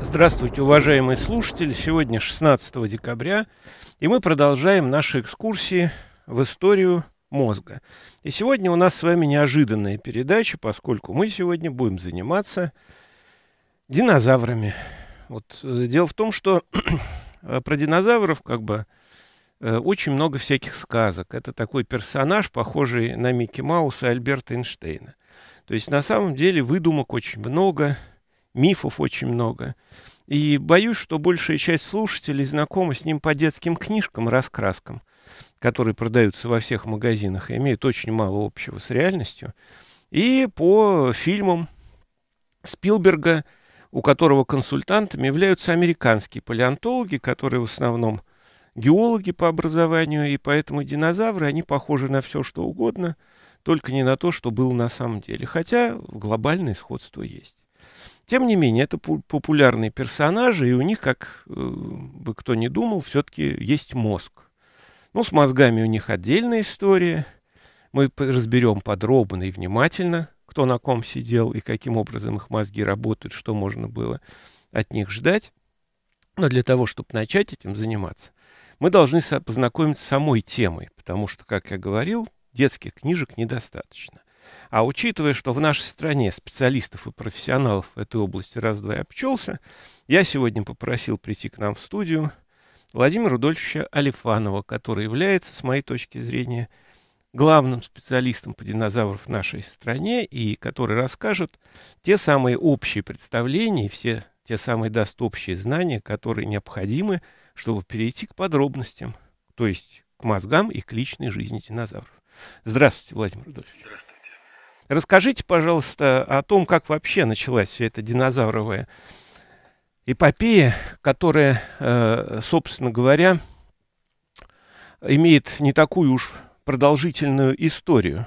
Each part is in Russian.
Здравствуйте, уважаемые слушатели! Сегодня 16 декабря, и мы продолжаем наши экскурсии в историю мозга. И сегодня у нас с вами неожиданная передача, поскольку мы сегодня будем заниматься динозаврами. Вот э, дело в том, что про динозавров как бы Э, очень много всяких сказок. Это такой персонаж, похожий на Микки Мауса и Альберта Эйнштейна. То есть на самом деле выдумок очень много, мифов очень много. И боюсь, что большая часть слушателей знакома с ним по детским книжкам, раскраскам, которые продаются во всех магазинах и имеют очень мало общего с реальностью, и по фильмам Спилберга, у которого консультантами являются американские палеонтологи, которые в основном – геологи по образованию, и поэтому динозавры, они похожи на все, что угодно, только не на то, что было на самом деле. Хотя глобальное сходство есть. Тем не менее, это популярные персонажи, и у них, как э, бы кто ни думал, все-таки есть мозг. Ну, с мозгами у них отдельная история. Мы разберем подробно и внимательно, кто на ком сидел и каким образом их мозги работают, что можно было от них ждать. Но для того, чтобы начать этим заниматься, мы должны познакомиться с самой темой, потому что, как я говорил, детских книжек недостаточно. А учитывая, что в нашей стране специалистов и профессионалов в этой области раз-два обчелся, я сегодня попросил прийти к нам в студию Владимира Рудольфовича Алифанова, который является, с моей точки зрения, главным специалистом по динозаврам в нашей стране и который расскажет те самые общие представления, все те самые даст общие знания, которые необходимы чтобы перейти к подробностям, то есть к мозгам и к личной жизни динозавров. Здравствуйте, Владимир Рудольфович. Здравствуйте. Расскажите, пожалуйста, о том, как вообще началась вся эта динозавровая эпопея, которая, э, собственно говоря, имеет не такую уж продолжительную историю.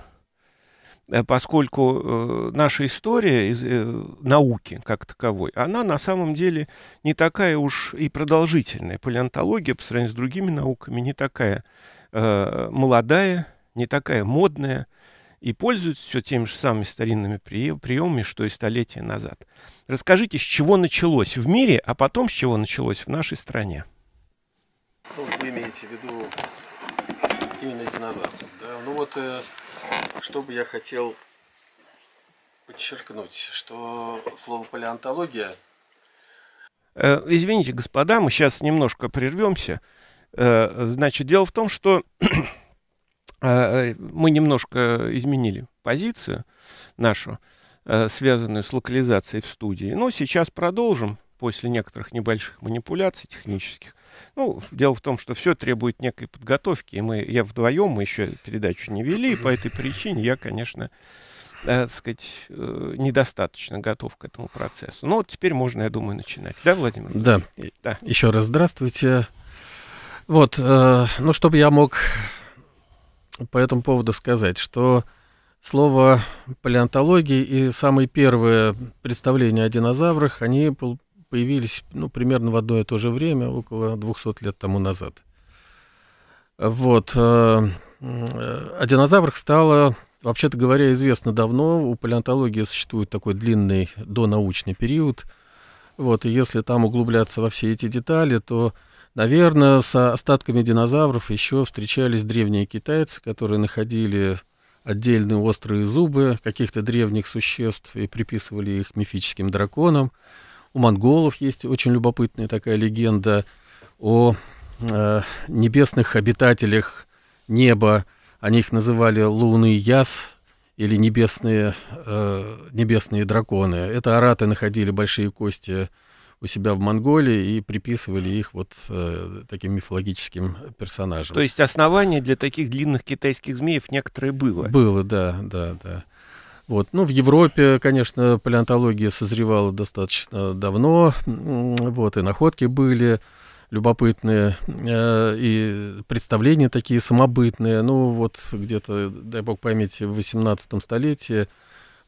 Э, поскольку э, наша история из э, науки как таковой, она на самом деле не такая уж и продолжительная. Палеонтология по сравнению с другими науками не такая молодая, не такая модная и пользуется все теми же самыми старинными приемами, что и столетия назад. Расскажите, с чего началось в мире, а потом с чего началось в нашей стране? Ну, вы имеете в виду именно динозавров. Да? Ну вот э, что бы я хотел подчеркнуть, что слово палеонтология... Э, извините, господа, мы сейчас немножко прервемся. Э, значит, дело в том, что э, мы немножко изменили позицию нашу, связанную с локализацией в студии. Но ну, сейчас продолжим после некоторых небольших манипуляций технических. Ну, дело в том, что все требует некой подготовки. И мы, я вдвоем, мы еще передачу не вели, и по этой причине я, конечно, э, так сказать, э, недостаточно готов к этому процессу. Но ну, вот теперь можно, я думаю, начинать. Да, Владимир? Да. да. Еще раз здравствуйте. Вот, э, ну, чтобы я мог по этому поводу сказать, что слово палеонтологии и самые первые представления о динозаврах, они появились ну, примерно в одно и то же время, около 200 лет тому назад. Вот. Э, э, о динозаврах стало, вообще-то говоря, известно давно. У палеонтологии существует такой длинный донаучный период. Вот, и если там углубляться во все эти детали, то, наверное, с остатками динозавров еще встречались древние китайцы, которые находили отдельные острые зубы каких-то древних существ и приписывали их мифическим драконам. У монголов есть очень любопытная такая легенда о э, небесных обитателях неба. Они их называли луны яс или небесные, э, небесные драконы. Это араты находили большие кости у себя в Монголии и приписывали их вот э, таким мифологическим персонажам. То есть основание для таких длинных китайских змеев некоторые было? Было, да, да, да. Вот. Ну, в Европе, конечно, палеонтология созревала достаточно давно, вот, и находки были любопытные, э, и представления такие самобытные. Ну, вот где-то, дай бог памяти, в 18 столетии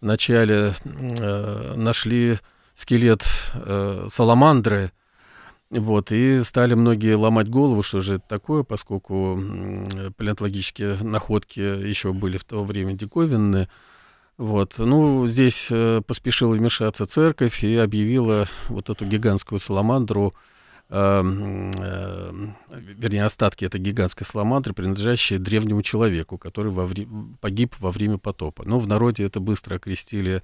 в начале э, нашли скелет э, саламандры, вот, и стали многие ломать голову, что же это такое, поскольку палеонтологические находки еще были в то время диковинные. Вот. Ну, здесь э, поспешила вмешаться церковь и объявила вот эту гигантскую саламандру, э, э, вернее, остатки этой гигантской саламандры, принадлежащие древнему человеку, который во вре- погиб во время потопа. Но ну, в народе это быстро окрестили,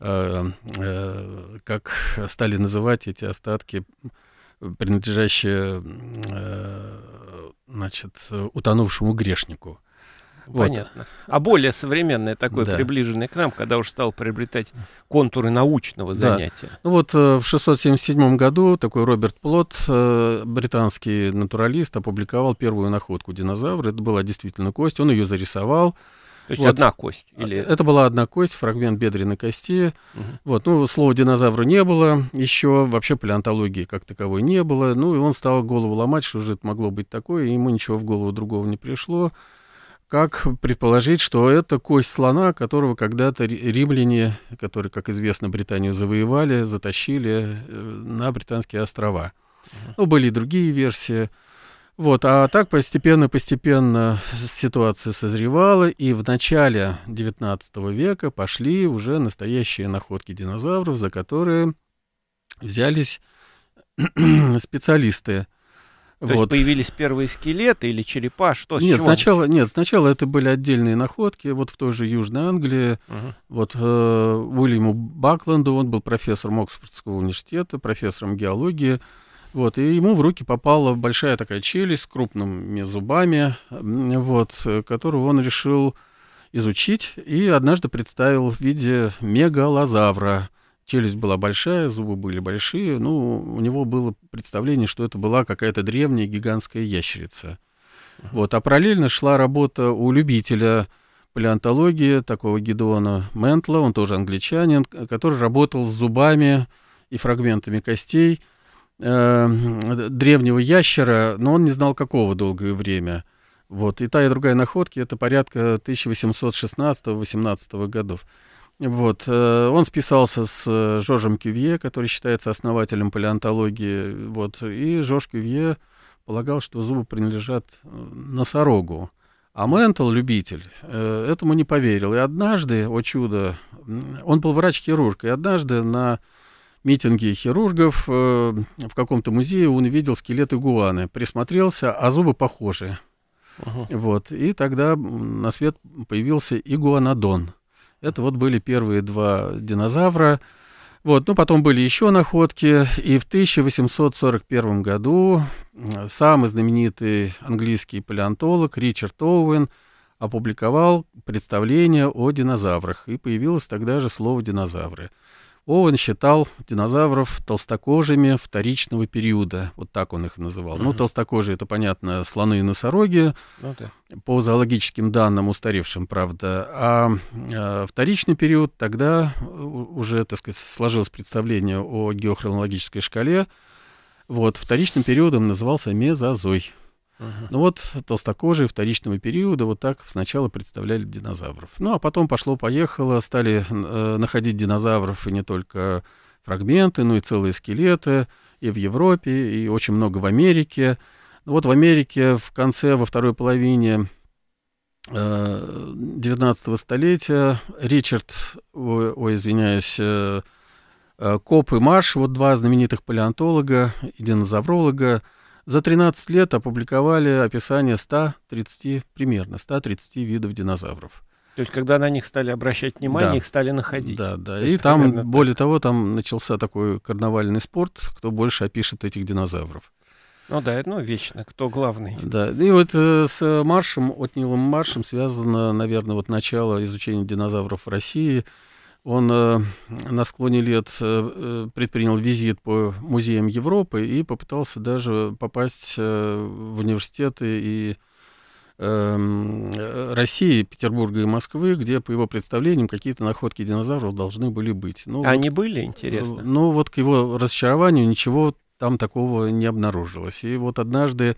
э, э, как стали называть эти остатки, принадлежащие э, значит, утонувшему грешнику. Понятно. Вот. А более современное такое, да. приближенное к нам, когда уж стал приобретать контуры научного да. занятия. Ну вот э, в 677 году такой Роберт Плот, э, британский натуралист, опубликовал первую находку динозавра. Это была действительно кость, он ее зарисовал. То есть вот. одна кость? А, или... Это была одна кость, фрагмент бедренной кости. Угу. Вот, ну, слова динозавра не было еще, вообще палеонтологии как таковой не было. Ну, и он стал голову ломать, что же это могло быть такое, и ему ничего в голову другого не пришло как предположить, что это кость слона, которого когда-то римляне, которые, как известно, Британию завоевали, затащили э, на британские острова. Ну, были и другие версии. Вот, а так постепенно-постепенно ситуация созревала, и в начале XIX века пошли уже настоящие находки динозавров, за которые взялись специалисты. То вот. есть появились первые скелеты или черепа, что с нет, чего? Сначала, нет, сначала это были отдельные находки, вот в той же Южной Англии, угу. вот э, Уильяму Бакленду, он был профессором Оксфордского университета, профессором геологии, вот, и ему в руки попала большая такая челюсть с крупными зубами, вот, э, которую он решил изучить и однажды представил в виде мегалозавра. Челюсть была большая, зубы были большие. Ну, у него было представление, что это была какая-то древняя гигантская ящерица. Uh-huh. Вот, а параллельно шла работа у любителя палеонтологии, такого Гедеона Ментла, он тоже англичанин, который работал с зубами и фрагментами костей э, древнего ящера, но он не знал, какого долгое время. Вот, и та и другая находки, это порядка 1816-18 годов. Вот. Э, он списался с э, Жоржем Кювье, который считается основателем палеонтологии. Вот. И Жорж Кювье полагал, что зубы принадлежат э, носорогу. А Ментал любитель, этому не поверил. И однажды, о чудо, он был врач-хирург, и однажды на митинге хирургов в каком-то музее он видел скелет игуаны, присмотрелся, а зубы похожи. Угу. Вот. И тогда на свет появился игуанодон. Это вот были первые два динозавра. Вот, ну, потом были еще находки, и в 1841 году самый знаменитый английский палеонтолог Ричард Оуэн опубликовал представление о динозаврах, и появилось тогда же слово «динозавры». Оуэн считал динозавров толстокожими вторичного периода. Вот так он их называл. Угу. Ну, толстокожие, это, понятно, слоны и носороги. Ну, да. По зоологическим данным, устаревшим, правда. А э, вторичный период тогда э, уже, так сказать, сложилось представление о геохронологической шкале. Вот, вторичным периодом назывался мезозой. Ну вот толстокожие вторичного периода вот так сначала представляли динозавров. Ну а потом пошло-поехало, стали э, находить динозавров и не только фрагменты, но и целые скелеты и в Европе, и очень много в Америке. Ну вот в Америке в конце, во второй половине 19 э, столетия Ричард, ой, ой извиняюсь, э, э, Коп и Марш, вот два знаменитых палеонтолога и динозавролога, за 13 лет опубликовали описание 130, примерно 130 видов динозавров. То есть, когда на них стали обращать внимание, да. их стали находить. Да, да. То и есть, там, так. более того, там начался такой карнавальный спорт, кто больше опишет этих динозавров. Ну да, ну вечно, кто главный. Да, и вот э, с Маршем, от Нилом Маршем связано, наверное, вот начало изучения динозавров в России – он э, на склоне лет э, э, предпринял визит по музеям Европы и попытался даже попасть э, в университеты и э, э, России, Петербурга и Москвы, где, по его представлениям, какие-то находки динозавров должны были быть. Ну, Они вот, были, интересно? Ну, вот к его разочарованию ничего там такого не обнаружилось. И вот однажды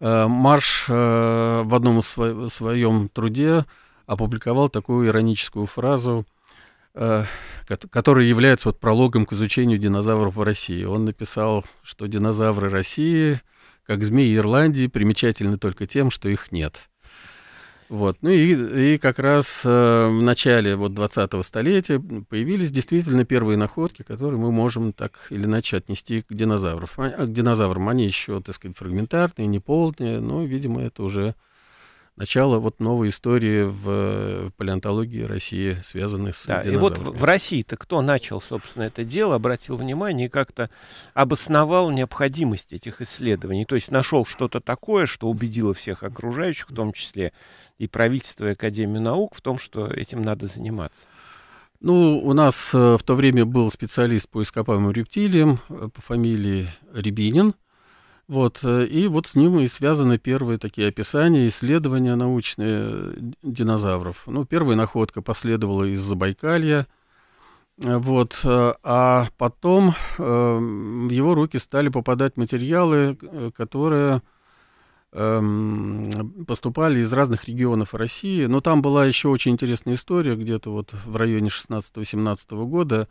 э, Марш э, в одном своем труде опубликовал такую ироническую фразу – Э, который является вот прологом к изучению динозавров в России. Он написал, что динозавры России, как змеи Ирландии, примечательны только тем, что их нет. Вот. Ну и, и как раз э, в начале вот 20-го столетия появились действительно первые находки, которые мы можем так или иначе отнести к динозаврам. К динозаврам они еще, так сказать, фрагментарные, неполные, но, видимо, это уже начало вот новой истории в э, палеонтологии России, связанной с Да, и вот в России-то кто начал, собственно, это дело, обратил внимание и как-то обосновал необходимость этих исследований, то есть нашел что-то такое, что убедило всех окружающих, в том числе и правительство, и Академию наук, в том, что этим надо заниматься. Ну, у нас э, в то время был специалист по ископаемым рептилиям э, по фамилии Рябинин, вот, э, и вот с ним и связаны первые такие описания, исследования научные э, динозавров. Ну, первая находка последовала из Забайкалья, э, вот, а потом эм, в его руки стали попадать материалы, которые эм, поступали из разных регионов России. Но там была еще очень интересная история, где-то вот в районе 16-17 года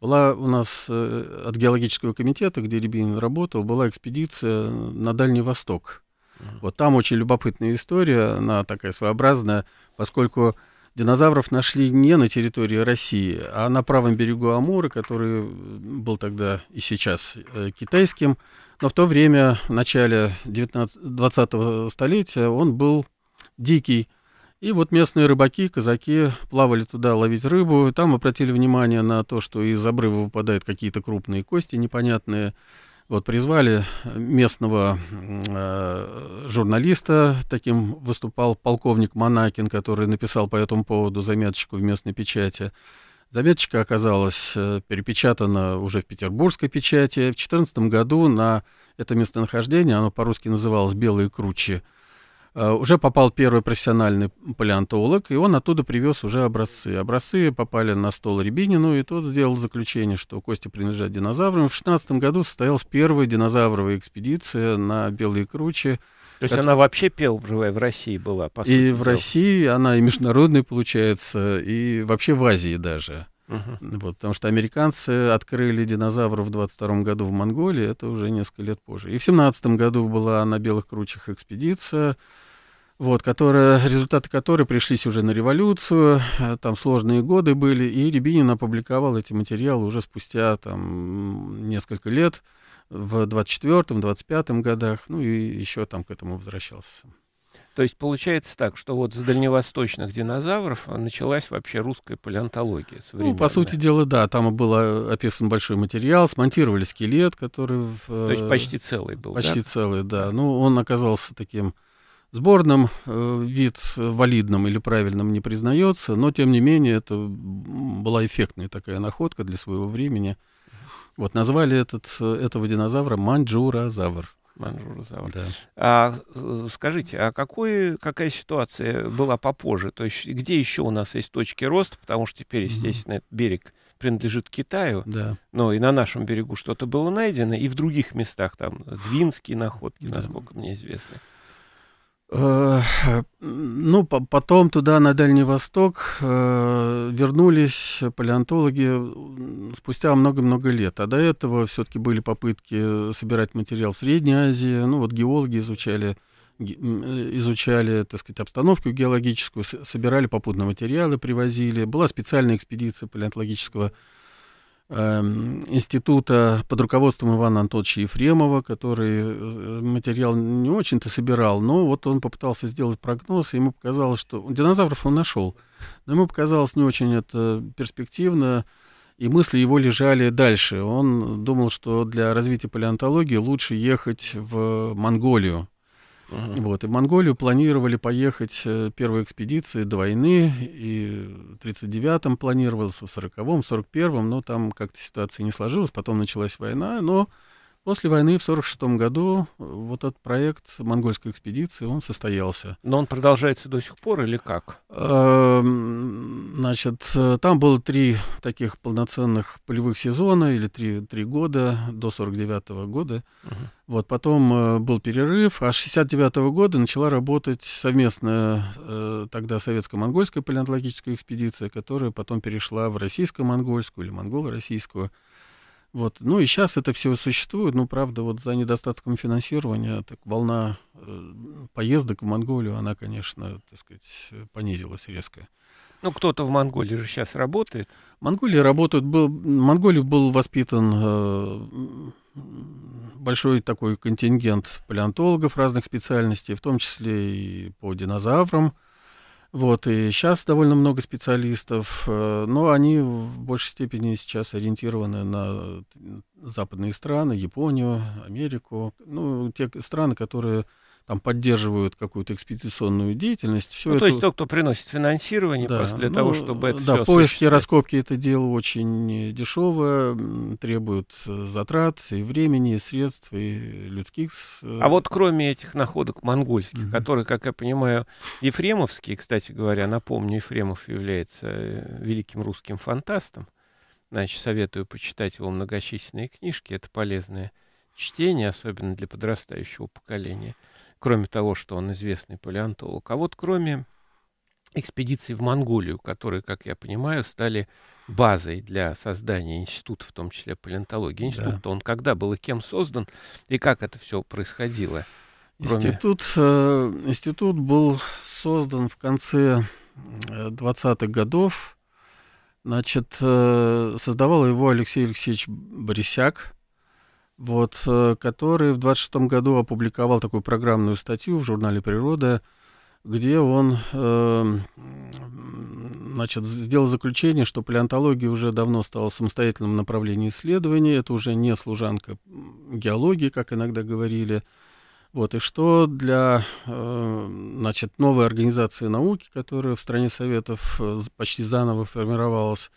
была у нас э, от геологического комитета, где Рябинин работал, была экспедиция на Дальний Восток. Вот там очень любопытная история, она такая своеобразная, поскольку динозавров нашли не на территории России, а на правом берегу Амура, который э, был тогда и сейчас э, китайским. Но в то время, в начале 19, 20-го столетия, он был дикий и вот местные рыбаки, казаки плавали туда ловить рыбу. Там обратили внимание на то, что из обрыва выпадают какие-то крупные кости непонятные. Вот призвали э, местного э, журналиста, таким выступал полковник Монакин, который написал по этому поводу заметочку в местной печати. Заметочка оказалась э, перепечатана уже в петербургской печати. В 2014 году на это местонахождение, оно по-русски называлось «Белые кручи», Э, уже попал первый профессиональный палеонтолог, и он оттуда привез уже образцы. Образцы попали на стол Рябинину, и тот сделал заключение, что кости принадлежат динозаврам. В 16 году состоялась первая динозавровая экспедиция на Белые Кручи. То есть это... она вообще пел живая в России была? По сути, и дела. в России она и международная получается, и вообще в Азии даже. Угу. Вот, потому что американцы открыли динозавров в 22 году в Монголии, это уже несколько лет позже. И в 17 году была на Белых Кручах экспедиция, вот, которая, результаты которой пришлись уже на революцию, э, там сложные годы были, и Рябинин опубликовал эти материалы уже спустя там несколько лет, в 24-25 годах, ну и еще там к этому возвращался. То есть получается так, что вот с дальневосточных динозавров началась вообще русская палеонтология ну, современная. Ну, по сути дела, да, там был описан большой материал, смонтировали скелет, который... То есть э, почти целый был, Почти да? целый, да. Ну, он оказался таким Сборным э, вид валидным или правильным не признается, но тем не менее это была эффектная такая находка для своего времени. Вот назвали этот, этого динозавра манджурозавр. Манжурозавр. Да. А, э, скажите, а какой, какая ситуация была попозже? То есть где еще у нас есть точки роста? Потому что теперь, естественно, mm-hmm. берег принадлежит Китаю. Да. Но и на нашем берегу что-то было найдено, и в других местах, там, Двинские находки, да. насколько мне известно. Э, ну, потом туда, на Дальний Восток, э, вернулись палеонтологи спустя много-много лет. А до этого все-таки были попытки собирать материал в Средней Азии. Ну, вот геологи изучали, э, изучали, так сказать, обстановку геологическую, собирали попутные материалы, привозили. Была специальная экспедиция палеонтологического Эм, института под руководством Ивана Анатольевича Ефремова, который э, материал не очень-то собирал, но вот он попытался сделать прогноз, и ему показалось, что динозавров он нашел, но ему показалось не очень это перспективно, и мысли его лежали дальше. Он думал, что для развития палеонтологии лучше ехать в Монголию, Угу. Вот, и в Монголию планировали поехать э, первые экспедиции до войны, и в 39-м планировалось, в 40-м, 41-м, но там как-то ситуация не сложилась, потом началась война, но После войны в 1946 году э, вот этот проект монгольской экспедиции, он состоялся. Но он продолжается до сих пор или как? Эм, значит, э, там было три таких полноценных полевых сезона или три, три года до 49 -го года. Угу. Вот потом э, был перерыв, а с 69 -го года начала работать совместная тогда советско-монгольская палеонтологическая экспедиция, которая потом перешла в российско-монгольскую или монголо-российскую. Вот. Ну и сейчас это все существует, но ну, правда вот за недостатком финансирования а так, волна э, поездок в Монголию, она, конечно, так сказать, понизилась резко. Ну, кто-то в Монголии же сейчас работает. В Монголии работают, был, в был воспитан э, большой такой контингент палеонтологов разных специальностей, в том числе и по динозаврам, вот, и сейчас довольно много специалистов, э, но они в большей степени сейчас ориентированы на западные страны, Японию, Америку, ну, те страны, которые там поддерживают какую-то экспедиционную деятельность. Все ну, это... То есть тот, кто приносит финансирование да, просто для ну, того, чтобы это да, все поиски, раскопки это дело очень э, дешевое, требует э, затрат и времени, и средств, и людских. Э, а вот кроме этих находок монгольских, mm-hmm. которые, как я понимаю, ефремовские, кстати говоря, напомню, Ефремов является великим русским фантастом, значит, советую почитать его многочисленные книжки, это полезное чтение, особенно для подрастающего поколения – кроме того, что он известный палеонтолог, а вот кроме экспедиции в Монголию, которые, как я понимаю, стали базой для создания института, в том числе палеонтологии. Институт, да. он когда был и кем создан, и как это все происходило? Кроме... Институт, э, институт был создан в конце 20-х э, годов. Значит, э, создавал его Алексей Алексеевич Борисяк вот, э, который в 26 году опубликовал такую программную статью в журнале «Природа», где он э, значит, сделал заключение, что палеонтология уже давно стала самостоятельным направлением исследований, это уже не служанка геологии, как иногда говорили, вот, и что для э, значит, новой организации науки, которая в стране Советов э, почти заново формировалась,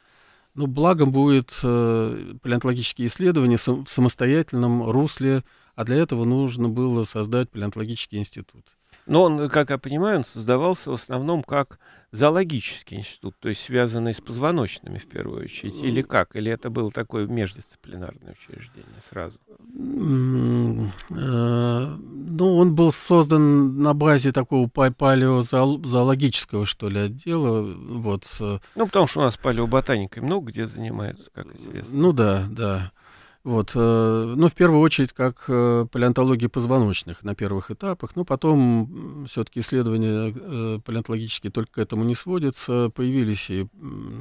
ну, благом будет э, палеонтологические исследования в самостоятельном русле, а для этого нужно было создать палеонтологический институт. Но он, как я понимаю, он создавался в основном как зоологический институт, то есть связанный с позвоночными в первую очередь, или как? Или это было такое междисциплинарное учреждение сразу? Э, ну, он был создан на базе такого палеозоологического, что ли, отдела. Вот. Э. Ну, потому что у нас палеоботаникой много где занимаются, как известно. Ну да, да. Вот, э, ну, в первую очередь, как э, палеонтология позвоночных на первых этапах, но потом все-таки исследования э, палеонтологические только к этому не сводятся. Появились и,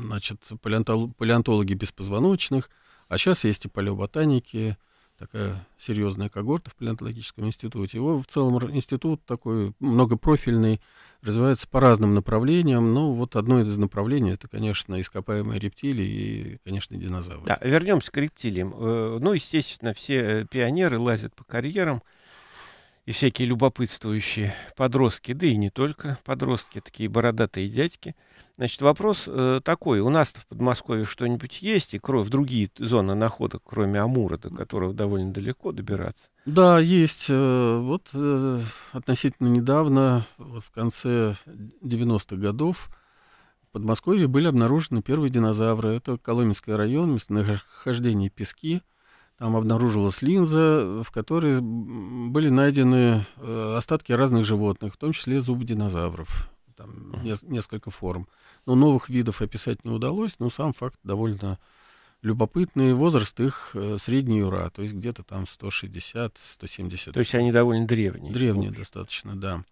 значит, палеонтологи беспозвоночных, а сейчас есть и палеоботаники, такая серьезная когорта в палеонтологическом институте. Его в целом институт такой многопрофильный, развивается по разным направлениям. Ну, вот одно из направлений это, конечно, ископаемые рептилии и, конечно, динозавры. Да, вернемся к рептилиям. Э, ну, естественно, все э, пионеры лазят по карьерам и всякие любопытствующие подростки, да и не только подростки, такие бородатые дядьки. Значит, вопрос э, такой. У нас в Подмосковье что-нибудь есть, и кровь, другие зоны находок, кроме Амура, до которого довольно далеко добираться? Да, есть. Э, вот э, относительно недавно, вот в конце 90-х годов, в Подмосковье были обнаружены первые динозавры. Это Коломенский район, местонахождение пески – там обнаружилась линза, в которой были найдены э, остатки разных животных, в том числе зубы динозавров. Там несколько форм. Но новых видов описать не удалось, но сам факт довольно любопытный. Возраст их э, средний ура, то есть где-то там 160-170. То есть они довольно древние. Древние достаточно, да.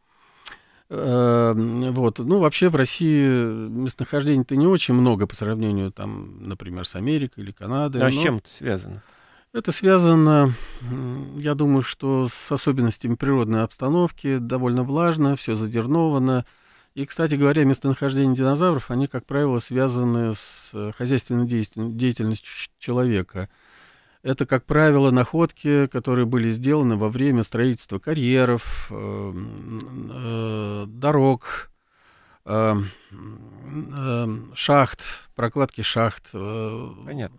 Эм, вот. Ну, вообще в России местонахождений-то не очень много по сравнению, там, например, с Америкой или Канадой. А но... с чем это связано? -то? Это связано, я думаю, что с особенностями природной обстановки, довольно влажно, все задерновано. И, кстати говоря, местонахождение динозавров, они, как правило, связаны с э, хозяйственной деятельностью человека. Это, как правило, находки, которые были сделаны во время строительства карьеров, э, э, дорог, шахт, прокладки шахт. Понятно.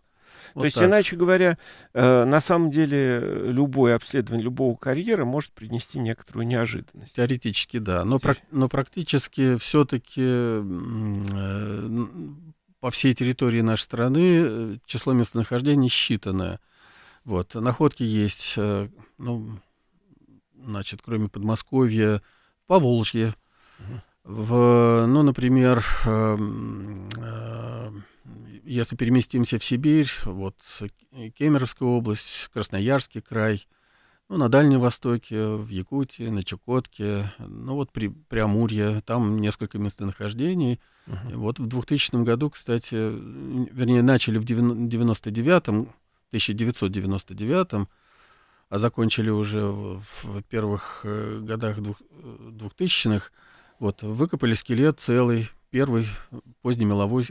Вот То есть, так. иначе говоря, э, на самом деле э, любое обследование любого карьера может принести некоторую неожиданность. Теоретически, да. Но, прак- но практически все-таки э, по всей территории нашей страны э, число местонахождений считанное. Вот. Находки есть, э, ну, значит, кроме Подмосковья, Поволжье. Угу. В, ну, например, э, э, если переместимся в Сибирь, вот Кемеровская область, Красноярский край, ну, на Дальнем Востоке, в Якутии, на Чукотке, ну вот при Приамурье, там несколько местонахождений. Uh-huh. Вот в 2000 году, кстати, вернее, начали в 99-м, 1999 а закончили уже в первых э, годах 2000-х, э, вот, выкопали скелет целый, первый, позднемеловой,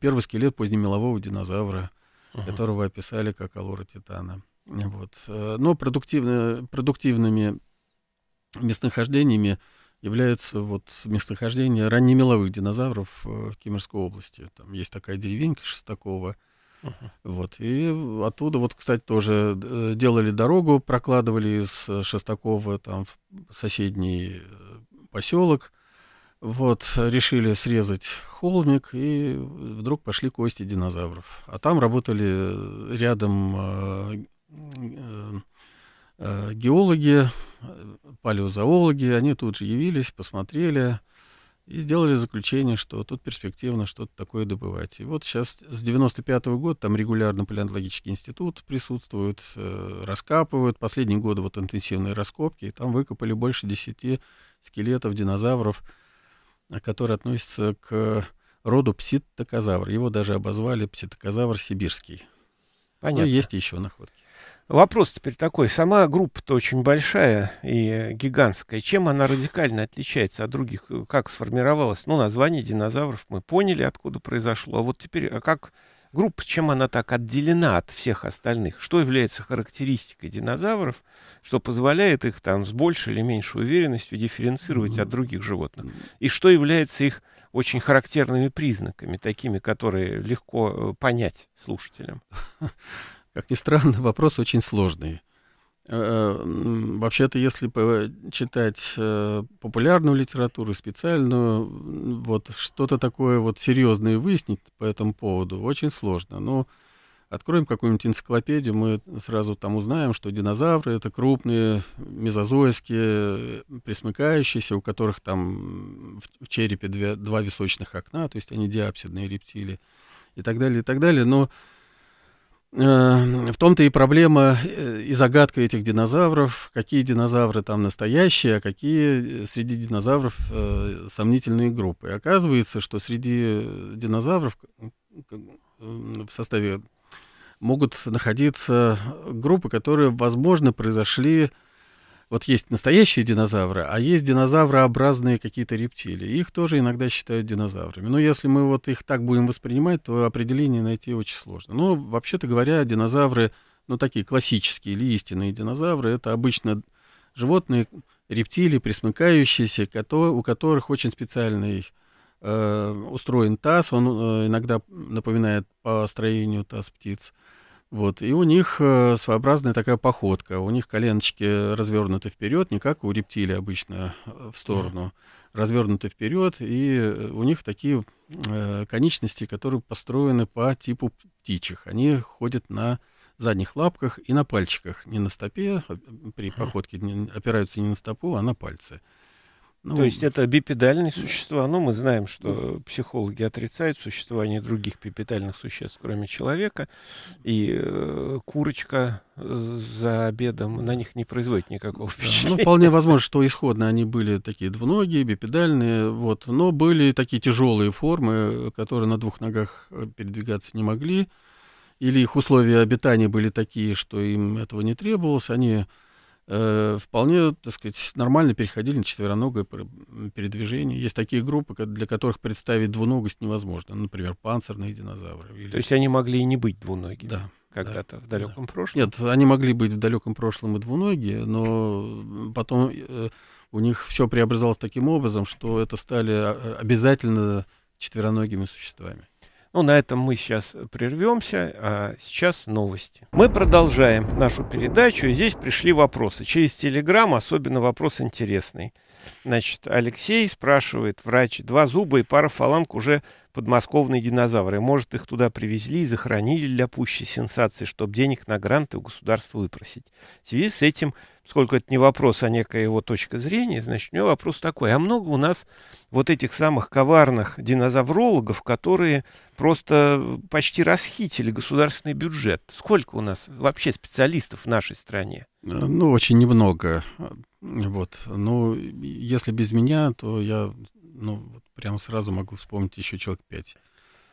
первый скелет позднемелового динозавра, угу. которого описали как алора титана. Вот. Э, но продуктивно, продуктивными местонахождениями являются вот местонахождение раннемеловых динозавров э, в Кемерской области. Там есть такая деревенька Шестакова. Uh-huh. Вот. И оттуда, вот, кстати, тоже э, делали дорогу, прокладывали из Шестакова там, в соседний поселок. Вот, решили срезать холмик, и вдруг пошли кости динозавров. А там работали рядом э, э, э, геологи, палеозоологи, они тут же явились, посмотрели и сделали заключение, что тут перспективно что-то такое добывать. И вот сейчас с 95 -го года там регулярно палеонтологический институт присутствует, раскапывают. Последние годы вот интенсивные раскопки, и там выкопали больше 10 скелетов динозавров, а который относится к роду пситокозавр. Его даже обозвали пситокозавр сибирский. Ну, Понятно. Ну, есть еще находки. Вопрос теперь такой. Сама группа-то очень большая и гигантская. Чем она радикально отличается от других? Как сформировалась? Ну, название динозавров мы поняли, откуда произошло. А вот теперь, а как группа, чем она так отделена от всех остальных, что является характеристикой динозавров, что позволяет их там с большей или меньшей уверенностью дифференцировать от других животных, и что является их очень характерными признаками, такими, которые легко э, понять слушателям. Как ни странно, вопрос очень сложный. Э, э, вообще-то, если читать э, популярную литературу, специальную, вот что-то такое вот серьезное выяснить по этому поводу очень сложно. Но ну, откроем какую-нибудь энциклопедию, мы сразу там узнаем, что динозавры — это крупные мезозойские пресмыкающиеся, у которых там в черепе две, два височных окна, то есть они диапсидные рептилии и так далее, и так далее. Но Э, в том-то и проблема э, и загадка этих динозавров, какие динозавры там настоящие, а какие э, среди динозавров э, сомнительные группы. И оказывается, что среди динозавров в составе могут находиться группы, которые, возможно, произошли вот есть настоящие динозавры, а есть динозаврообразные какие-то рептилии. Их тоже иногда считают динозаврами. Но ну, если мы вот их так будем воспринимать, то определение найти очень сложно. Но вообще-то говоря, динозавры, ну такие классические или истинные динозавры, это обычно животные, рептилии, пресмыкающиеся, у которых очень специальный э, устроен таз. Он э, иногда напоминает по строению таз птиц. Вот, и у них э, своеобразная такая походка. У них коленочки развернуты вперед, не как у рептилий обычно э, в сторону, развернуты вперед, и э, у них такие э, конечности, которые построены по типу птичьих. Они ходят на задних лапках и на пальчиках, не на стопе, а, при походке опираются не на стопу, а на пальцы. Mm. Ну, То есть это бипедальные существа. Ну, мы знаем, что психологи отрицают существование других бипедальных существ, кроме человека. И э, курочка э, за обедом на них не производит никакого впечатления. Ну, вполне возможно, что исходно они были такие двуногие, бипедальные, вот. Но были такие тяжелые формы, которые на двух ногах э, передвигаться не могли. Или их условия обитания были такие, что им этого не требовалось. Они Э, вполне, так сказать, нормально переходили на четвероногое передвижение. Есть такие группы, для которых представить двуногость невозможно. Ну, например, панцирные динозавры. Или... То есть они могли и не быть двуногими? Да. Когда-то да, в далеком да. прошлом? Нет, они могли быть в далеком прошлом и двуногие, но потом э, у них все преобразовалось таким образом, что это стали а, а, обязательно четвероногими существами. Ну, на этом мы сейчас прервемся, а сейчас новости. Мы продолжаем нашу передачу. Здесь пришли вопросы. Через Телеграм особенно вопрос интересный. Значит, Алексей спрашивает, врач, два зуба и пара фаланг уже подмосковные динозавры. Может, их туда привезли и захоронили для пущей сенсации, чтобы денег на гранты у государства выпросить. В связи с этим, сколько это не вопрос, а некая его точка зрения, значит, у него вопрос такой. А много у нас вот этих самых коварных динозаврологов, которые просто почти расхитили государственный бюджет? Сколько у нас вообще специалистов в нашей стране? Э, ну, очень немного. Э, вот. Ну, если без меня, то я ну, прямо сразу могу вспомнить еще человек пять.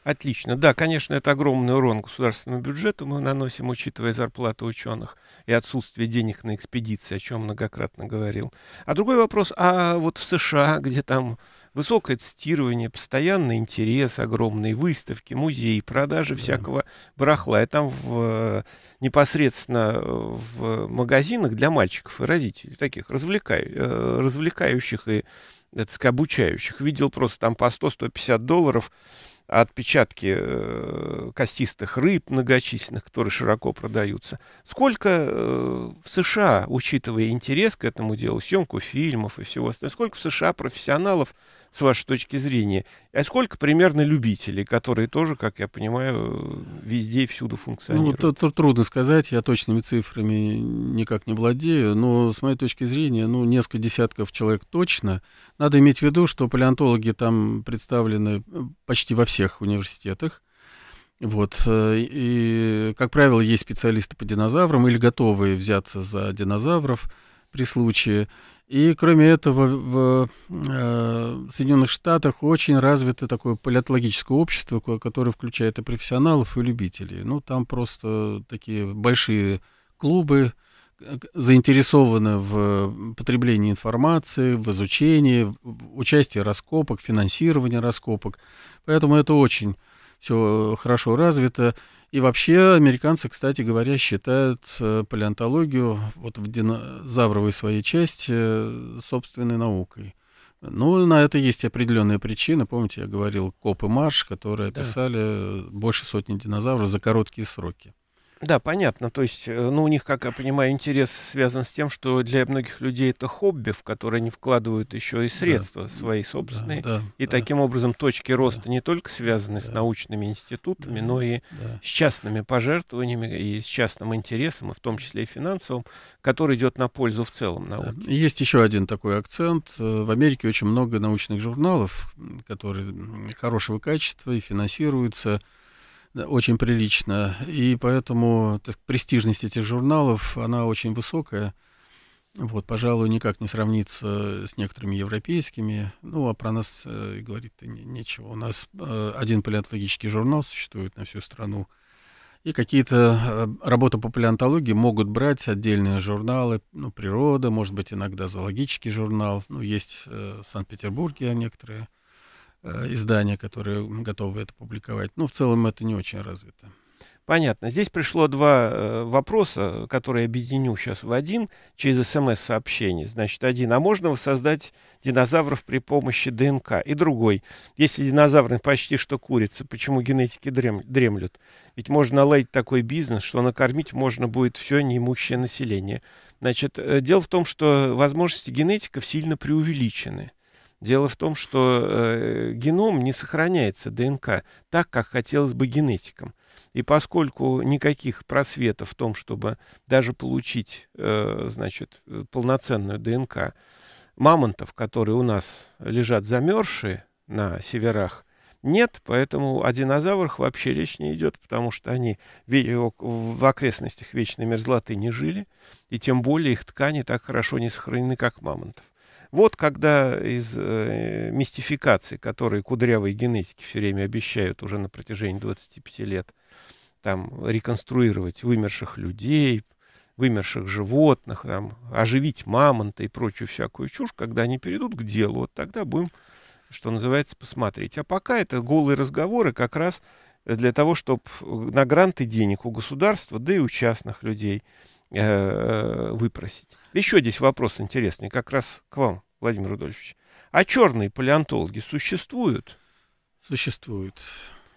Отлично. Да, конечно, это огромный урон государственному бюджету мы наносим, учитывая зарплату ученых и отсутствие денег на экспедиции, о чем многократно говорил. А другой вопрос, а вот в США, где там высокое цитирование, постоянный интерес, огромные выставки, музеи, продажи да. всякого барахла, и там в, э, непосредственно в магазинах для мальчиков и родителей, таких развлекай, э, развлекающих и так сказать, обучающих, видел просто там по 100-150 долларов отпечатки э, костистых рыб многочисленных, которые широко продаются. Сколько э, в США, учитывая интерес к этому делу, съемку фильмов и всего остального, сколько в США профессионалов с вашей точки зрения, а сколько примерно любителей, которые тоже, как я понимаю, везде и всюду функционируют? Ну, тут трудно сказать, я точными цифрами никак не владею, но с моей точки зрения, ну, несколько десятков человек точно. Надо иметь в виду, что палеонтологи там представлены э, почти во всех всех университетах. Вот. Э, и, как правило, есть специалисты по динозаврам или готовые взяться за динозавров при случае. И кроме этого, в э, Соединенных Штатах очень развито такое палеонтологическое общество, которое включает и профессионалов, и любителей. Ну, там просто такие большие клубы, заинтересованы в потреблении информации, в изучении, в участии раскопок, финансировании раскопок. Поэтому это очень все э, хорошо развито. И вообще американцы, кстати говоря, считают э, палеонтологию вот в динозавровой своей части э, собственной наукой. Ну, на это есть определенные причины. Помните, я говорил Коп и Марш, которые да. писали больше сотни динозавров за короткие сроки. Да, понятно. То есть, э, ну, у них, как я понимаю, интерес связан с тем, что для многих людей это хобби, в которое они вкладывают еще и средства да, свои собственные. Да, да, и да. таким образом точки роста да, не только связаны да, с научными институтами, да, но и да. с частными пожертвованиями и с частным интересом, и в том числе и финансовым, который идет на пользу в целом науке. Да. есть еще один такой акцент. Э, в Америке очень много научных журналов, которые хорошего качества и финансируются очень прилично. И поэтому так, престижность этих журналов, она очень высокая. Вот, пожалуй, никак не сравнится с некоторыми европейскими. Ну, а про нас э, говорить не, нечего. У нас э, один палеонтологический журнал существует на всю страну. И какие-то э, работы по палеонтологии могут брать отдельные журналы, ну, природа, может быть, иногда зоологический журнал. Ну, есть э, в Санкт-Петербурге некоторые Э, издания, которые готовы это публиковать. Но ну, в целом это не очень развито. Понятно. Здесь пришло два э, вопроса, которые объединю сейчас в один через смс-сообщение. Значит, один. А можно создать динозавров при помощи ДНК? И другой. Если динозавры почти что курицы, почему генетики дрем, дремлют? Ведь можно наладить такой бизнес, что накормить можно будет все неимущее население. Значит, э, дело в том, что возможности генетиков сильно преувеличены. Дело в том, что э, геном не сохраняется ДНК так, как хотелось бы генетикам. И поскольку никаких просветов в том, чтобы даже получить, э, значит, полноценную ДНК мамонтов, которые у нас лежат замерзшие на северах, нет, поэтому о динозаврах вообще речь не идет, потому что они в окрестностях вечной мерзлоты не жили, и тем более их ткани так хорошо не сохранены, как мамонтов. Вот когда из э, мистификаций, которые кудрявые генетики все время обещают уже на протяжении 25 лет, там реконструировать вымерших людей, вымерших животных, там, оживить мамонта и прочую всякую чушь, когда они перейдут к делу, вот тогда будем, что называется, посмотреть. А пока это голые разговоры как раз для того, чтобы э, на гранты денег у государства, да и у частных людей э, э выпросить. Еще здесь вопрос интересный, как раз к вам, Владимир Рудольфович. А черные палеонтологи существуют? Существуют.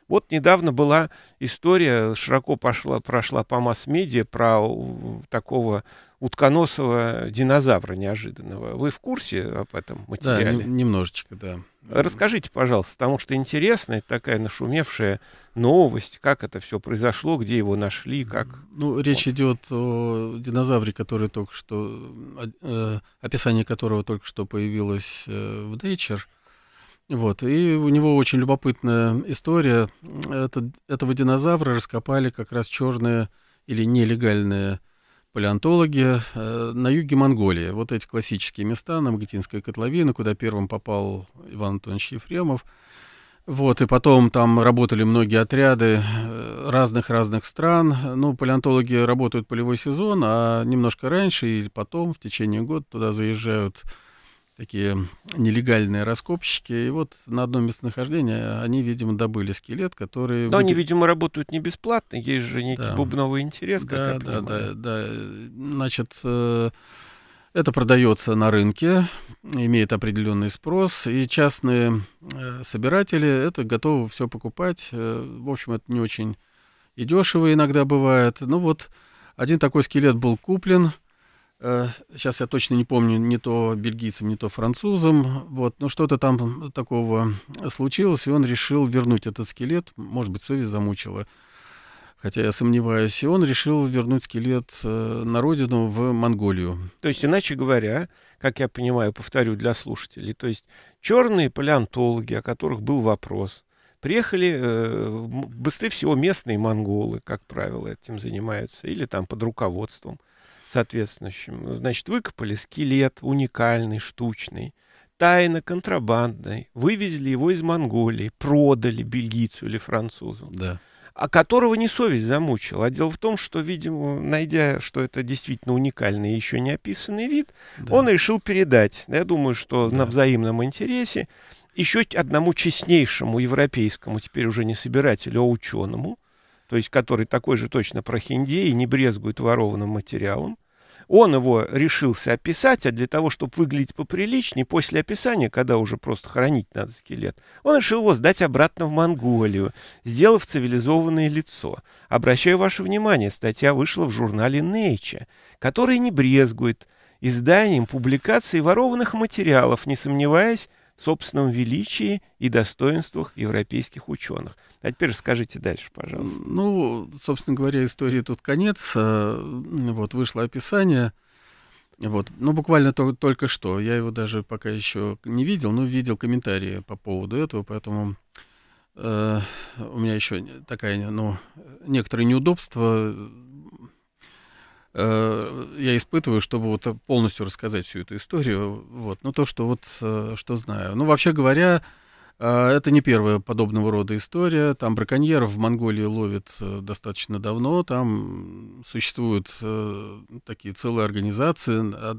Вот недавно была история, широко пошла, прошла по масс-медиа про э, такого утконосого динозавра неожиданного. Вы в курсе об этом материале? Да, немножечко, да. Расскажите, пожалуйста, потому что интересно, это такая нашумевшая новость, как это все произошло, где его нашли, как... Ну, речь вот. идет о динозавре, который только что... Э, описание которого только что появилось э, в Nature. Вот, и у него очень любопытная история. Этот, этого динозавра раскопали как раз черные или нелегальные палеонтологи э, на юге Монголии. Вот эти классические места, на Магатинская котловина, куда первым попал Иван Анатольевич Ефремов. Вот, и потом там работали многие отряды разных-разных э, стран. Ну, палеонтологи работают полевой сезон, а немножко раньше или потом, в течение года, туда заезжают такие нелегальные раскопщики. И вот на одном местонахождении они, видимо, добыли скелет, который... Но они, видимо, работают не бесплатно, есть же некий да. бубновый интерес, как да, я понимаю. Да, да, да. Значит, э, это продается на рынке, имеет определенный спрос, и частные э, собиратели это готовы все покупать. Э, в общем, это не очень и дешево иногда бывает. Ну вот, один такой скелет был куплен, сейчас э, я точно не помню, не то бельгийцам, не то французам, вот, но что-то там такого случилось, и он решил вернуть этот скелет, может быть, совесть замучила, хотя я сомневаюсь, и он решил вернуть скелет э, на родину, в Монголию. То есть, иначе говоря, как я понимаю, повторю для слушателей, то есть черные палеонтологи, о которых был вопрос, приехали э, быстрее всего местные монголы, как правило, этим занимаются, или там под руководством – соответствующим. Ну, значит, выкопали скелет уникальный, штучный, тайно контрабандный, вывезли его из Монголии, продали бельгийцу или французу. Да а которого не совесть замучила. А дело в том, что, видимо, найдя, что это действительно уникальный еще не описанный вид, да. он решил передать. Я думаю, что да. на взаимном интересе еще одному честнейшему европейскому, теперь уже не собирателю, а ученому, то есть который такой же точно прохиндей и не брезгует ворованным материалом, он его решился описать, а для того, чтобы выглядеть поприличнее, после описания, когда уже просто хоронить надо скелет, он решил его сдать обратно в Монголию, сделав цивилизованное лицо. Обращаю ваше внимание, статья вышла в журнале Nature, который не брезгует изданием публикаций ворованных материалов, не сомневаясь, в собственном величии и достоинствах европейских ученых. А теперь скажите дальше, пожалуйста. Ну, собственно говоря, истории тут конец. Э, вот вышло описание. Вот, ну буквально то, только что. Я его даже пока еще не видел, но видел комментарии по поводу этого, поэтому э, у меня еще такая, ну, некоторые неудобства Э, я испытываю, чтобы вот полностью рассказать всю эту историю. Вот, ну то, что вот э, что знаю. Ну вообще говоря, э, это не первая подобного рода история. Там браконьеров в Монголии ловят достаточно давно. Там существуют такие целые организации. А,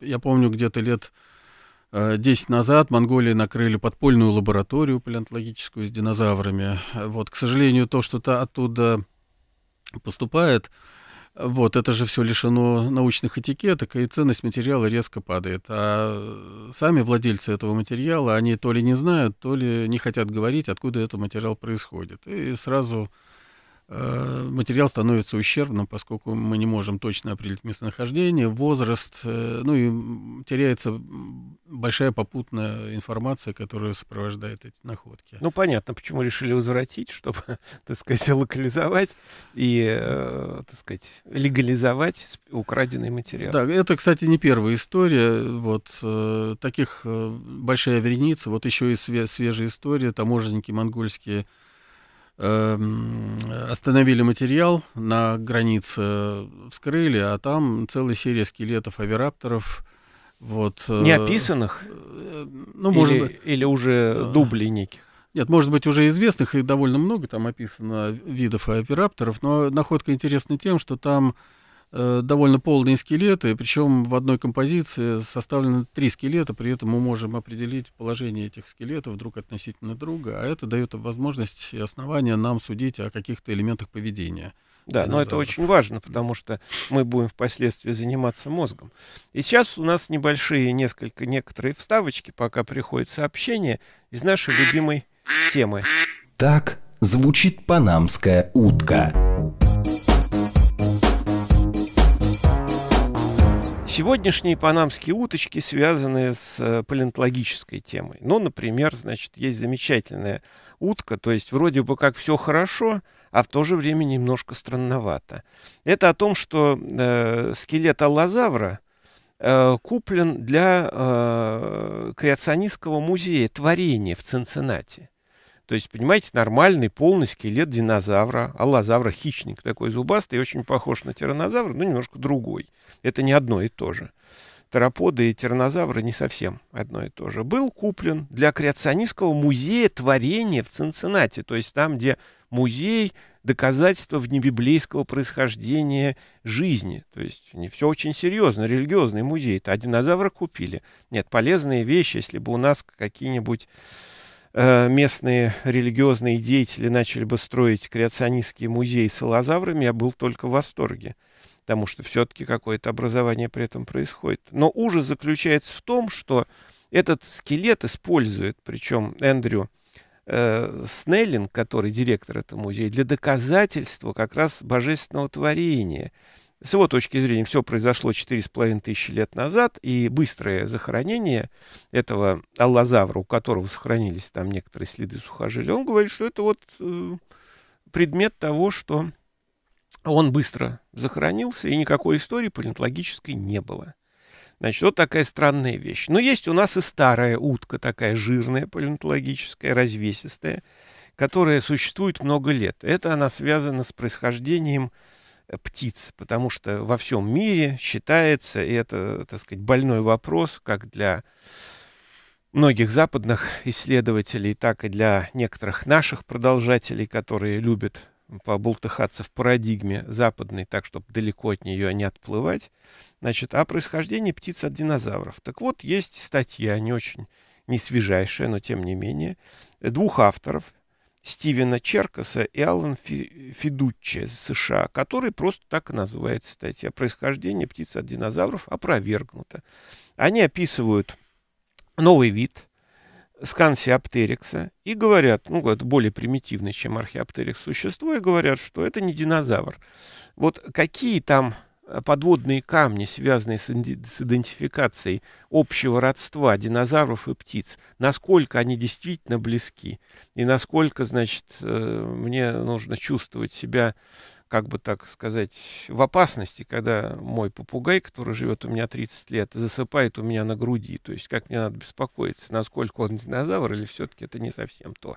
я помню, где-то лет 10 назад Монголии накрыли подпольную лабораторию палеонтологическую с динозаврами. Вот, к сожалению, то, что-то оттуда поступает, вот, это же все лишено научных этикеток, и ценность материала резко падает. А сами владельцы этого материала, они то ли не знают, то ли не хотят говорить, откуда этот материал происходит. И сразу Э, материал становится ущербным, поскольку мы не можем точно определить местонахождение, возраст, э, ну и теряется большая попутная информация, которая сопровождает эти находки. Ну, понятно, почему решили возвратить, чтобы, так сказать, локализовать и, э, так сказать, легализовать украденный материал. Да, это, кстати, не первая история, вот таких большая вереница, вот еще и свежая история, таможенники монгольские Эм, остановили материал на границе, вскрыли, а там целая серия скелетов авирапторов. Вот, э, Не описанных? Э, ну, или, быть. Или уже а. дублей неких? Нет, может быть, уже известных, и довольно много там описано видов авирапторов, но находка интересна тем, что там Э, довольно полные скелеты, причем в одной композиции составлены три скелета, при этом мы можем определить положение этих скелетов друг относительно друга, а это дает возможность и основания нам судить о каких-то элементах поведения. Да, но это очень важно, потому что мы будем впоследствии заниматься мозгом. И сейчас у нас небольшие несколько, некоторые вставочки, пока приходит сообщение из нашей любимой темы. Так звучит панамская утка. Сегодняшние панамские уточки связаны с э, палеонтологической темой. Ну, например, значит, есть замечательная утка, то есть вроде бы как все хорошо, а в то же время немножко странновато. Это о том, что э, скелет аллозавра э, куплен для э, креационистского музея творения в Цинциннати. То есть, понимаете, нормальный полный скелет динозавра, аллозавра, хищник такой зубастый, очень похож на тиранозавра, но немножко другой. Это не одно и то же. Тераподы и тиранозавры не совсем одно и то же. Был куплен для креационистского музея творения в Цинциннате, то есть там, где музей доказательства внебиблейского происхождения жизни. То есть не все очень серьезно, религиозный музей. -то. А динозавра купили. Нет, полезные вещи, если бы у нас какие-нибудь Э, местные религиозные деятели начали бы строить креационистский музей с аллозаврами, я был только в восторге, потому что все-таки какое-то образование при этом происходит. Но ужас заключается в том, что этот скелет использует, причем Эндрю э, Снеллинг, который директор этого музея, для доказательства как раз божественного творения. С его точки зрения, все произошло 4,5 тысячи лет назад, и быстрое захоронение этого аллозавра, у которого сохранились там некоторые следы сухожилия, он говорит, что это вот э, предмет того, что он быстро захоронился, и никакой истории палеонтологической не было. Значит, вот такая странная вещь. Но есть у нас и старая утка, такая жирная, палеонтологическая, развесистая, которая существует много лет. Это она связана с происхождением птиц, потому что во всем мире считается, и это, так сказать, больной вопрос, как для многих западных исследователей, так и для некоторых наших продолжателей, которые любят побултыхаться в парадигме западной, так, чтобы далеко от нее не отплывать, значит, о происхождении птиц от динозавров. Так вот, есть статья, не очень не свежайшая, но тем не менее, двух авторов, Стивена Черкаса и Алан Федуччи из США, который просто так и называется статья «Происхождение птиц от динозавров опровергнуто». Они описывают новый вид скансиоптерикса и говорят, ну, это более примитивный, чем археоптерикс существо, и говорят, что это не динозавр. Вот какие там подводные камни, связанные с, идентификацией общего родства динозавров и птиц, насколько они действительно близки, и насколько, значит, э, мне нужно чувствовать себя, как бы так сказать, в опасности, когда мой попугай, который живет у меня 30 лет, засыпает у меня на груди. То есть как мне надо беспокоиться, насколько он динозавр или все-таки это не совсем то.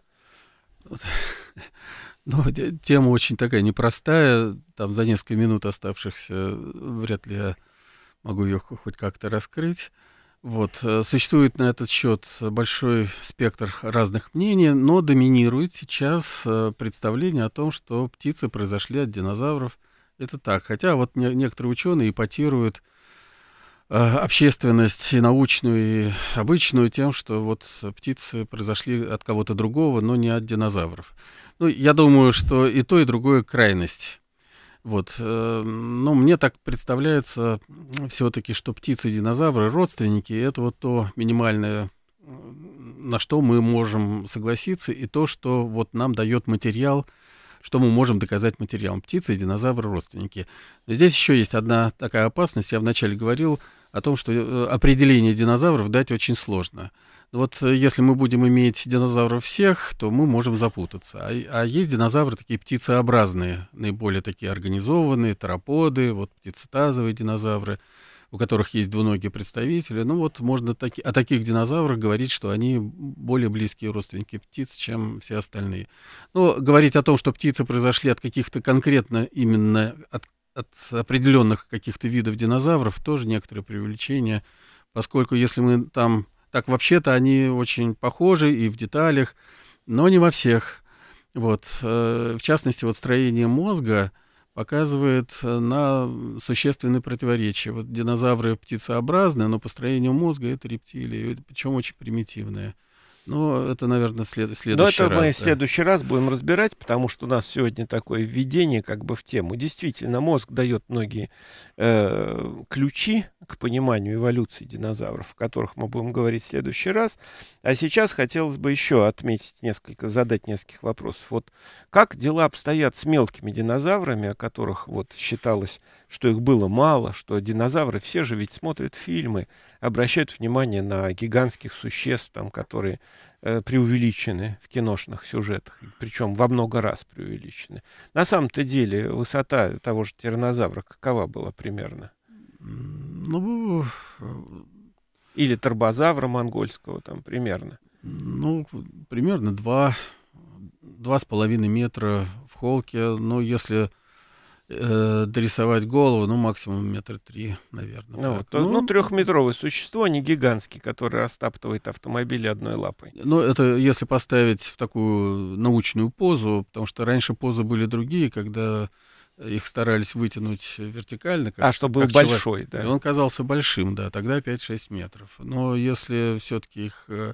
Но ну, э, тема очень такая непростая. Там за несколько минут оставшихся э, вряд ли я могу ее хоть как-то раскрыть. Вот. Э, существует на этот счет большой спектр разных мнений, но доминирует сейчас представление о том, что птицы произошли от динозавров. Это так. Хотя вот некоторые ученые ипотируют общественность и научную, и обычную тем, что вот птицы произошли от кого-то другого, но не от динозавров. Ну, я думаю, что и то, и другое крайность. Вот. Э, но мне так представляется все-таки, что птицы и динозавры родственники. Это вот то минимальное, на что мы можем согласиться, и то, что вот нам дает материал, что мы можем доказать материалом. Птицы и динозавры родственники. Но здесь еще есть одна такая опасность. Я вначале говорил о том, что э, определение динозавров дать очень сложно. Вот э, если мы будем иметь динозавров всех, то мы можем запутаться. А, а есть динозавры такие птицеобразные, наиболее такие организованные, тероподы, вот птицетазовые динозавры, у которых есть двуногие представители. Ну вот можно таки, о таких динозаврах говорить, что они более близкие родственники птиц, чем все остальные. Но говорить о том, что птицы произошли от каких-то конкретно именно от, от определенных каких-то видов динозавров, тоже некоторое преувеличение, поскольку если мы там так, вообще-то они очень похожи и в деталях, но не во всех. Вот, э, в частности, вот строение мозга показывает э, на существенные противоречия. Вот динозавры птицеобразные, но по строению мозга это рептилии, причем очень примитивные. Ну, это, наверное, след, следующий Но это раз. мы да. в следующий раз будем разбирать, потому что у нас сегодня такое введение как бы в тему. Действительно, мозг дает многие э, ключи к пониманию эволюции динозавров, о которых мы будем говорить в следующий раз. А сейчас хотелось бы еще отметить несколько, задать нескольких вопросов. Вот как дела обстоят с мелкими динозаврами, о которых вот считалось, что их было мало, что динозавры все же ведь смотрят фильмы, обращают внимание на гигантских существ, там, которые Э, преувеличены в киношных сюжетах, причем во много раз преувеличены. На самом-то деле высота того же тиранозавра какова была примерно? Ну, э, или торбозавра монгольского там примерно? Ну, примерно два, два с половиной метра в холке. Но ну, если э, дорисовать голову, ну, максимум метр три, наверное. Ну, то, ну, ну, ну, трехметровое существо, не гигантский, который растаптывает автомобили одной лапой. Ну, это если поставить в такую научную позу, потому что раньше позы были другие, когда их старались вытянуть вертикально. Как, а, чтобы был большой, человек. да. И он казался большим, да, тогда 5-6 метров. Но если все-таки их э,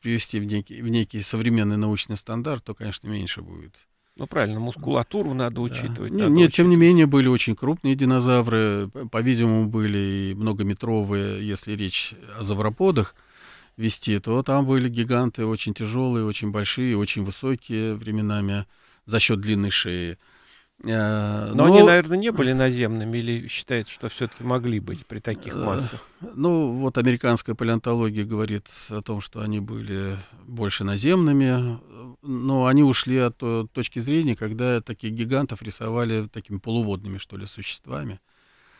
привести в некий, в некий современный научный стандарт, то, конечно, меньше будет. Ну правильно, мускулатуру надо учитывать. Да. Надо Нет, учитывать. тем не менее были очень крупные динозавры, по-видимому были и многометровые, если речь о завроподах вести, то там были гиганты очень тяжелые, очень большие, очень высокие временами за счет длинной шеи. Но, э, Но они, ну, наверное, не были наземными или считают, что все-таки могли быть при таких э, массах? Ну, вот американская палеонтология говорит о том, что они были больше наземными, но они ушли от э, точки зрения, когда таких гигантов рисовали такими полуводными, что ли, существами.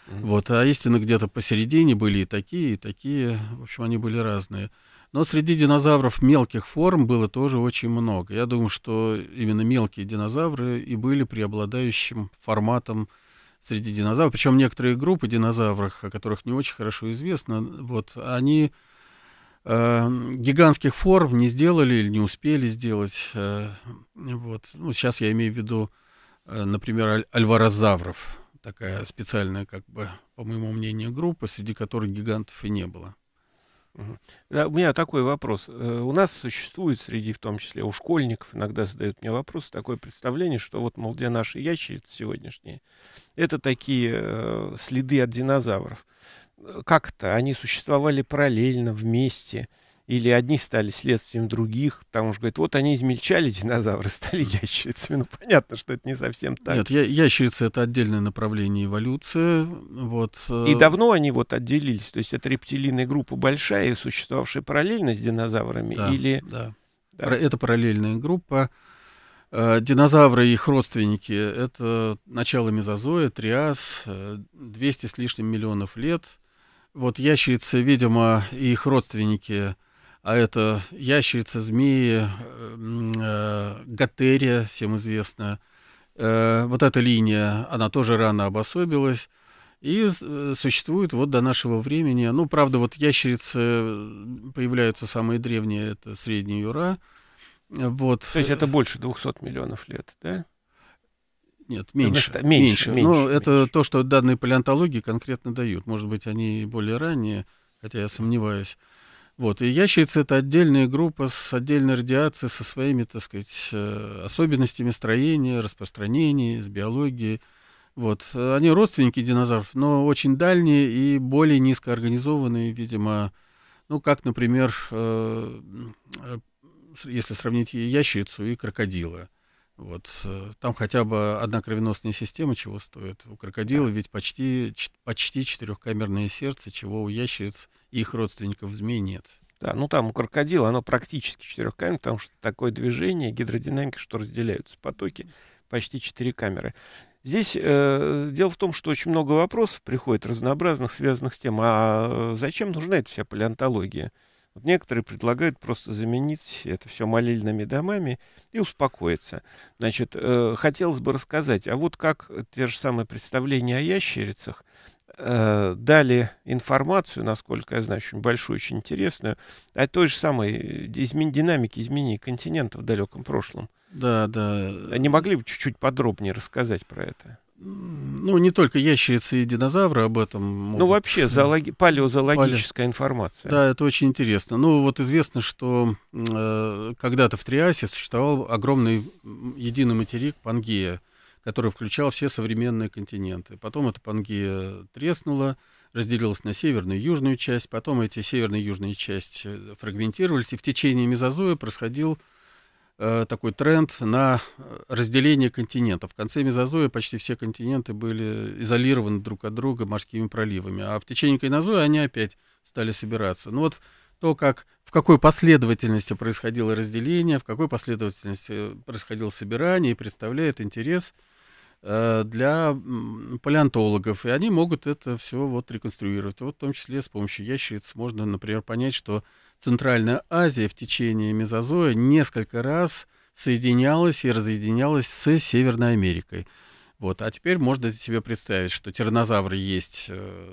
Mm-hmm. Вот, а истинно где-то посередине были и такие, и такие. В общем, они были разные. Но среди динозавров мелких форм было тоже очень много. Я думаю, что именно мелкие динозавры и были преобладающим форматом среди динозавров. Причем некоторые группы динозавров, о которых не очень хорошо известно, вот они э, гигантских форм не сделали или не успели сделать. Э, вот. Ну, сейчас я имею в виду, э, например, аль- альварозавров. Такая специальная, как бы, по моему мнению, группа, среди которых гигантов и не было. Да, у меня такой вопрос. Э, у нас существует среди, в том числе, у школьников, иногда задают мне вопрос, такое представление, что вот, мол, где наши ящерицы сегодняшние, это такие э, следы от динозавров. Э, как-то они существовали параллельно, вместе – или одни стали следствием других, потому что, говорит, вот они измельчали динозавры, стали ящерицами. Ну, понятно, что это не совсем так. Нет, я, ящерицы — это отдельное направление эволюции. Вот. Э. И давно они вот отделились? То есть это рептилийная группа большая, существовавшая параллельно с динозаврами? Да, или... да. да. Это параллельная группа. Э, динозавры и их родственники — это начало мезозоя, триас, э, 200 с лишним миллионов лет. Вот ящерицы, видимо, и их родственники — а это ящерица, змеи, э, э, готерия, всем известная. Э, вот эта линия, она тоже рано обособилась. И существует вот до нашего времени. Ну, правда, вот ящерицы появляются самые древние, это Средний Юра. Вот. То есть это больше 200 миллионов лет, да? Нет, меньше. Места, меньше, меньше. меньше ну, Но меньше. это то, что данные палеонтологии конкретно дают. Может быть, они более ранние, хотя я сомневаюсь. Вот. И ящерицы — это отдельная группа с отдельной радиацией, со своими, так сказать, э, особенностями строения, распространения, с биологией. Вот. Они родственники динозавров, но очень дальние и более низкоорганизованные, видимо, ну, как, например, э, э, если сравнить ящерицу и крокодила. Вот. Э, там хотя бы одна кровеносная система чего стоит. У крокодила да. ведь почти, почти четырехкамерное сердце, чего у ящериц и их родственников змей нет. Да, ну там у крокодила оно практически четырехкамерное, потому что такое движение, гидродинамика, что разделяются потоки, почти четыре камеры. Здесь э, дело в том, что очень много вопросов приходит разнообразных, связанных с тем, а э, зачем нужна эта вся палеонтология? Вот некоторые предлагают просто заменить это все молельными домами и успокоиться. Значит, э, хотелось бы рассказать, а вот как те же самые представления о ящерицах э, дали информацию, насколько я знаю, очень большую, очень интересную, о той же самой э, измен, динамике изменений континента в далеком прошлом. Да, да. А не могли бы чуть-чуть подробнее рассказать про это? Ну, не только ящерицы и динозавры об этом. Могут... Ну, вообще, зоологи... палеозоологическая Пале... информация. Да, это очень интересно. Ну, вот известно, что э, когда-то в Триасе существовал огромный единый материк Пангея, который включал все современные континенты. Потом эта Пангея треснула, разделилась на северную и южную часть. Потом эти северная и южная часть э, фрагментировались. И в течение мезозоя происходил Э, такой тренд на э, разделение континентов. В конце Мезозоя почти все континенты были изолированы друг от друга морскими проливами, а в течение Кайнозоя они опять стали собираться. Ну вот то, как, в какой последовательности происходило разделение, в какой последовательности происходило собирание, представляет интерес э, для палеонтологов, и они могут это все вот реконструировать. Вот в том числе с помощью ящериц можно, например, понять, что Центральная Азия в течение Мезозоя несколько раз соединялась и разъединялась с Северной Америкой. Вот. А теперь можно себе представить, что тиранозавры есть э,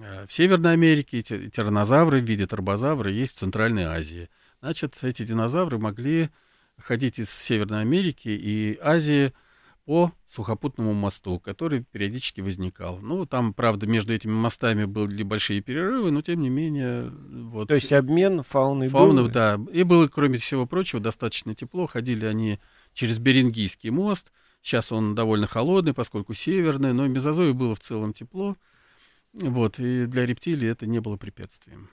э, в Северной Америке, тиранозавры в виде тарбозавра есть в Центральной Азии. Значит, эти динозавры могли ходить из Северной Америки и Азии – по сухопутному мосту, который периодически возникал. Ну, там, правда, между этими мостами были большие перерывы, но тем не менее... Вот, То есть обмен фауны фауны, был? да. И было, кроме всего прочего, достаточно тепло. Ходили они через Берингийский мост. Сейчас он довольно холодный, поскольку северный, но мезозое было в целом тепло. Вот, и для рептилий это не было препятствием.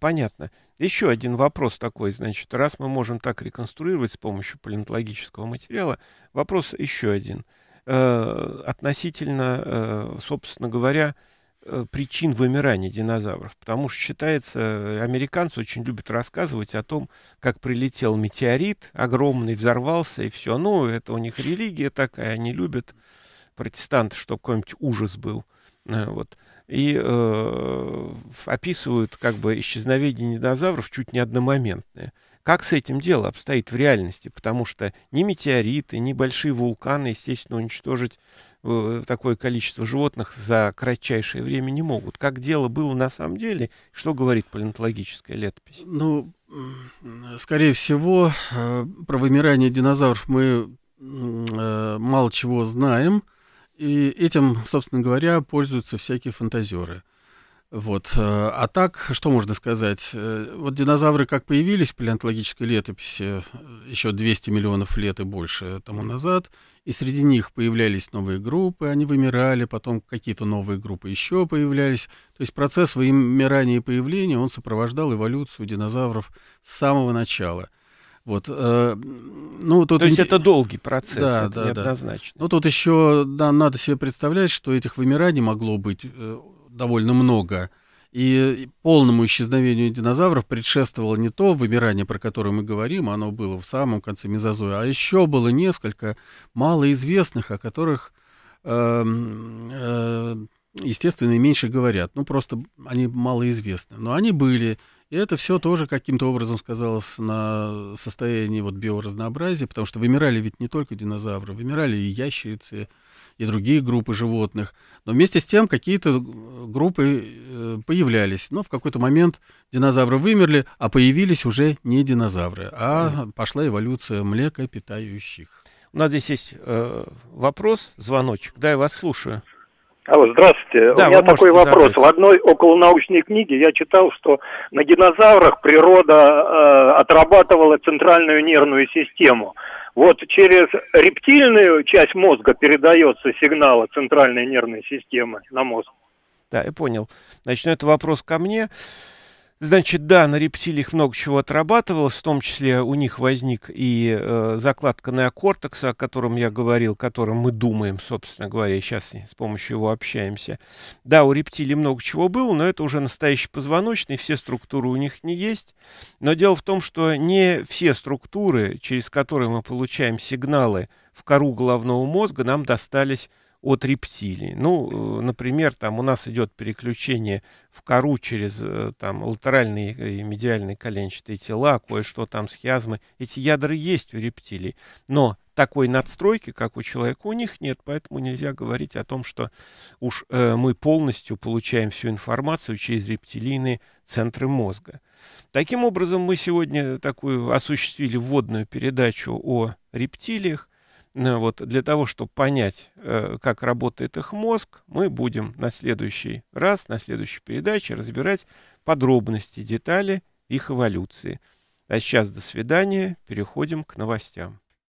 Понятно. Еще один вопрос такой, значит, раз мы можем так реконструировать с помощью палеонтологического материала, вопрос еще один. Э, относительно, э, собственно говоря, э, причин вымирания динозавров. Потому что считается, э, американцы очень любят рассказывать о том, как прилетел метеорит, огромный, взорвался и все. Ну, это у них религия такая, они любят протестанты, чтобы какой-нибудь ужас был. Э, вот и э, описывают как бы исчезновение динозавров чуть не одномоментное. Как с этим дело обстоит в реальности? Потому что ни метеориты, ни большие вулканы, естественно, уничтожить э, такое количество животных за кратчайшее время не могут. Как дело было на самом деле? Что говорит палеонтологическая летопись? Ну, скорее всего, э, про вымирание динозавров мы э, мало чего знаем. И этим, собственно говоря, пользуются всякие фантазеры. Вот. Э, а так, что можно сказать? Э, вот динозавры как появились в палеонтологической летописи э, еще 200 миллионов лет и больше тому назад, и среди них появлялись новые группы, они вымирали, потом какие-то новые группы еще появлялись. То есть процесс вымирания и появления, он сопровождал эволюцию динозавров с самого начала — вот, э, ну, тут То есть ин... это долгий процесс, да, это да, неоднозначно. Да. Но ну, тут еще да, надо себе представлять, что этих вымираний могло быть э, довольно много. И полному исчезновению динозавров предшествовало не то вымирание, про которое мы говорим, оно было в самом конце мезозоя, а еще было несколько малоизвестных, о которых, э, э, естественно, меньше говорят. Ну, просто они малоизвестны. Но они были, и это все тоже каким-то образом сказалось на состоянии вот биоразнообразия, потому что вымирали ведь не только динозавры, вымирали и ящерицы, и другие группы животных. Но вместе с тем какие-то э, группы э, появлялись. Но в какой-то момент динозавры вымерли, а появились уже не динозавры, а пошла эволюция млекопитающих. У нас здесь есть э, вопрос, звоночек. Да, я вас слушаю. Алло, здравствуйте. Да, У меня такой вопрос. Задать. В одной околонаучной книге я читал, что на динозаврах природа э, отрабатывала центральную нервную систему. Вот через рептильную часть мозга передается сигнал центральной нервной системы на мозг. Да, я понял. Значит, ну, это вопрос ко мне. Значит, да, на рептилиях много чего отрабатывалось, в том числе у них возник и э, закладка неокортекса, о котором я говорил, которым мы думаем, собственно говоря, сейчас с помощью его общаемся. Да, у рептилий много чего было, но это уже настоящий позвоночный, все структуры у них не есть. Но дело в том, что не все структуры, через которые мы получаем сигналы в кору головного мозга, нам достались от рептилий. Ну, э, например, там у нас идет переключение в кору через э, там латеральные э, и медиальные коленчатые тела, кое-что там с хиазмой. Эти ядра есть у рептилий, но такой надстройки, как у человека, у них нет, поэтому нельзя говорить о том, что уж э, мы полностью получаем всю информацию через рептилийные центры мозга. Таким образом, мы сегодня такую осуществили вводную передачу о рептилиях. Э, вот для того, чтобы понять, э, как работает их мозг, мы будем на следующий раз, на следующей передаче разбирать подробности, детали их эволюции. А сейчас до свидания, переходим к новостям.